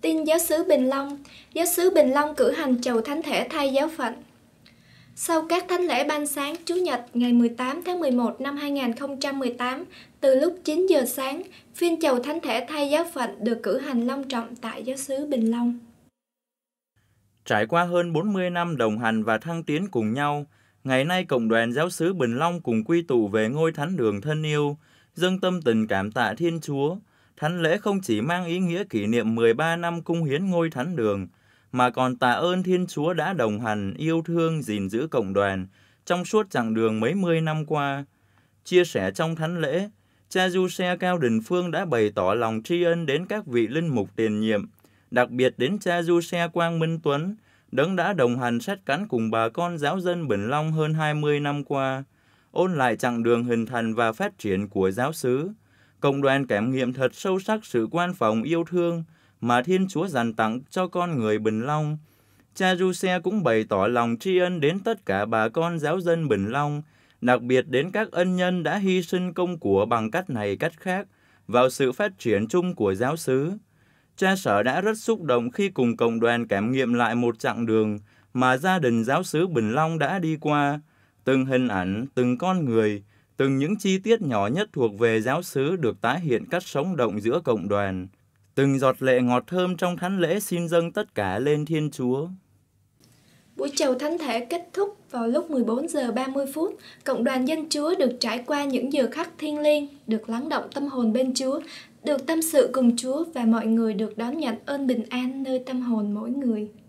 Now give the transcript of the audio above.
Tin giáo sứ Bình Long, giáo sứ Bình Long cử hành chầu thánh thể thay giáo phận. Sau các thánh lễ ban sáng Chủ nhật ngày 18 tháng 11 năm 2018, từ lúc 9 giờ sáng, phiên chầu thánh thể thay giáo phận được cử hành long trọng tại giáo sứ Bình Long. Trải qua hơn 40 năm đồng hành và thăng tiến cùng nhau, ngày nay Cộng đoàn Giáo sứ Bình Long cùng quy tụ về ngôi thánh đường thân yêu, dâng tâm tình cảm tạ Thiên Chúa, Thánh lễ không chỉ mang ý nghĩa kỷ niệm 13 năm cung hiến ngôi thánh đường, mà còn tạ ơn Thiên Chúa đã đồng hành, yêu thương, gìn giữ cộng đoàn trong suốt chặng đường mấy mươi năm qua. Chia sẻ trong thánh lễ, cha Du Xe Cao Đình Phương đã bày tỏ lòng tri ân đến các vị linh mục tiền nhiệm, đặc biệt đến cha Du Xe Quang Minh Tuấn, đấng đã đồng hành sát cánh cùng bà con giáo dân Bình Long hơn 20 năm qua, ôn lại chặng đường hình thành và phát triển của giáo xứ cộng đoàn cảm nghiệm thật sâu sắc sự quan phòng yêu thương mà Thiên Chúa dành tặng cho con người Bình Long. Cha Giuse cũng bày tỏ lòng tri ân đến tất cả bà con giáo dân Bình Long, đặc biệt đến các ân nhân đã hy sinh công của bằng cách này cách khác vào sự phát triển chung của giáo xứ. Cha sở đã rất xúc động khi cùng cộng đoàn cảm nghiệm lại một chặng đường mà gia đình giáo xứ Bình Long đã đi qua, từng hình ảnh, từng con người – Từng những chi tiết nhỏ nhất thuộc về giáo xứ được tái hiện cắt sống động giữa cộng đoàn. Từng giọt lệ ngọt thơm trong thánh lễ xin dâng tất cả lên Thiên Chúa. Buổi chầu thánh thể kết thúc vào lúc 14 giờ 30 phút, cộng đoàn dân Chúa được trải qua những giờ khắc thiêng liêng, được lắng động tâm hồn bên Chúa, được tâm sự cùng Chúa và mọi người được đón nhận ơn bình an nơi tâm hồn mỗi người.